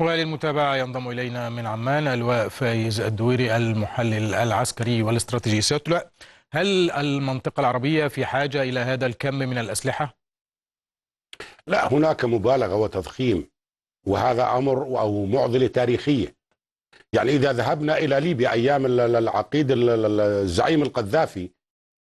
وللمتابعة ينضم إلينا من عمان اللواء فايز الدويري المحلل العسكري والاستراتيجي سيادة هل المنطقة العربية في حاجة إلى هذا الكم من الأسلحة؟ لا هناك مبالغة وتضخيم وهذا أمر أو معضلة تاريخية يعني إذا ذهبنا إلى ليبيا أيام العقيد الزعيم القذافي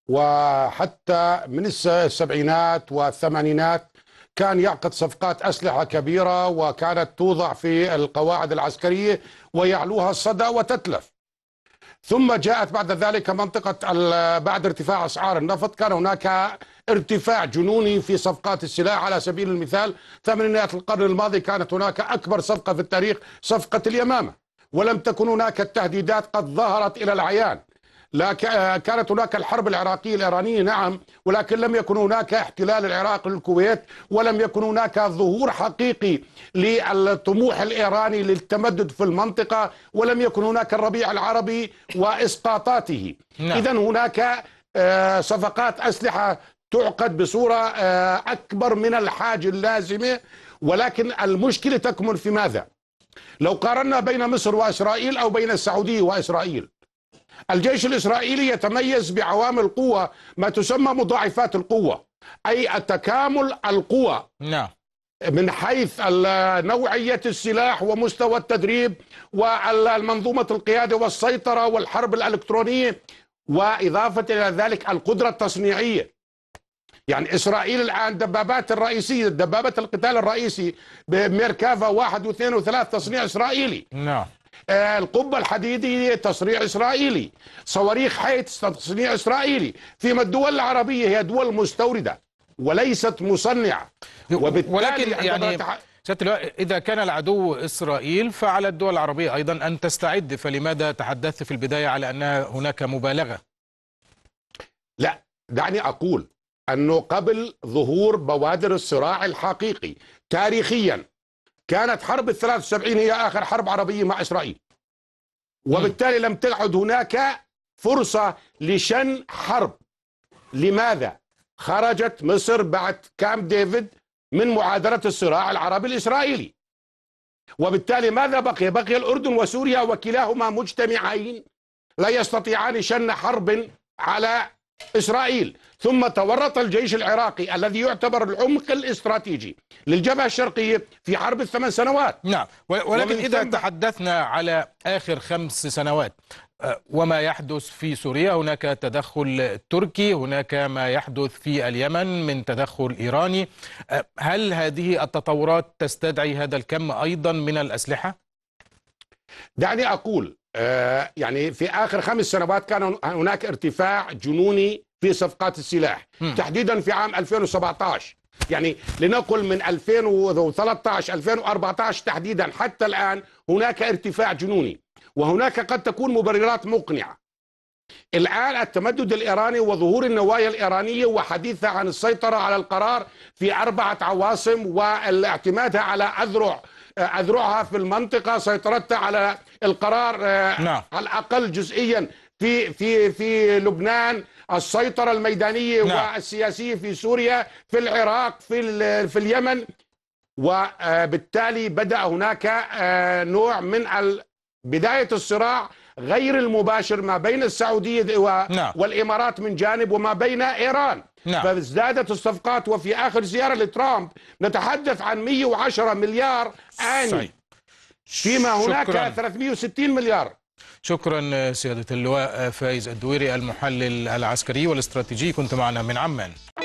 وحتى من السبعينات والثمانينات كان يعقد صفقات أسلحة كبيرة وكانت توضع في القواعد العسكرية ويعلوها الصدى وتتلف ثم جاءت بعد ذلك منطقة بعد ارتفاع أسعار النفط كان هناك ارتفاع جنوني في صفقات السلاح على سبيل المثال ثمانينات القرن الماضي كانت هناك أكبر صفقة في التاريخ صفقة اليمامة ولم تكن هناك التهديدات قد ظهرت إلى العيان لا آه، كانت هناك الحرب العراقية الإيرانية نعم ولكن لم يكن هناك احتلال العراق للكويت ولم يكن هناك ظهور حقيقي للطموح الإيراني للتمدد في المنطقة ولم يكن هناك الربيع العربي وإسقاطاته نعم. إذا هناك آه، صفقات أسلحة تعقد بصورة آه، أكبر من الحاجة اللازمة ولكن المشكلة تكمن في ماذا؟ لو قارنا بين مصر وإسرائيل أو بين السعودية وإسرائيل الجيش الإسرائيلي يتميز بعوامل قوة ما تسمى مضاعفات القوة أي التكامل القوى نعم من حيث نوعية السلاح ومستوى التدريب والمنظومة القيادة والسيطرة والحرب الإلكترونية وإضافة إلى ذلك القدرة التصنيعية يعني إسرائيل الآن دبابات الرئيسية دبابة القتال الرئيسي بميركافا واحد واثنين وثلاث تصنيع إسرائيلي نعم القبة الحديدية تصريع إسرائيلي صواريخ حيث تصنيع إسرائيلي فيما الدول العربية هي دول مستوردة وليست مصنعة وبالتالي ولكن يعني إذا كان العدو إسرائيل فعلى الدول العربية أيضا أن تستعد فلماذا تحدثت في البداية على أن هناك مبالغة لا دعني أقول أنه قبل ظهور بوادر الصراع الحقيقي تاريخيا كانت حرب ال 73 هي آخر حرب عربية مع إسرائيل وبالتالي لم تعد هناك فرصة لشن حرب لماذا؟ خرجت مصر بعد كام ديفيد من معادلة الصراع العربي الإسرائيلي وبالتالي ماذا بقي؟ بقي الأردن وسوريا وكلاهما مجتمعين لا يستطيعان شن حرب على إسرائيل ثم تورط الجيش العراقي الذي يعتبر العمق الاستراتيجي للجبهة الشرقية في حرب الثمان سنوات نعم ولكن إذا تحدثنا على آخر خمس سنوات آه، وما يحدث في سوريا هناك تدخل تركي هناك ما يحدث في اليمن من تدخل إيراني آه، هل هذه التطورات تستدعي هذا الكم أيضا من الأسلحة؟ دعني أقول آه، يعني في آخر خمس سنوات كان هناك ارتفاع جنوني في صفقات السلاح م. تحديدا في عام 2017 يعني لنقل من 2013 2014 تحديدا حتى الآن هناك ارتفاع جنوني وهناك قد تكون مبررات مقنعة الآن التمدد الإيراني وظهور النوايا الإيرانية وحديثها عن السيطرة على القرار في أربعة عواصم والاعتماد على أذرع اذرعها في المنطقه سيطرتها على القرار آه، نعم. على الاقل جزئيا في في في لبنان السيطره الميدانيه نعم. والسياسيه في سوريا في العراق في في اليمن وبالتالي آه، بدا هناك آه، نوع من بدايه الصراع غير المباشر ما بين السعوديه نعم. والامارات من جانب وما بين ايران نعم. فازدادت الصفقات وفي آخر زيارة لترامب نتحدث عن 110 مليار آني صحيح. فيما هناك شكراً. 360 مليار شكرا سيادة اللواء فايز الدويري المحلل العسكري والاستراتيجي كنت معنا من عمان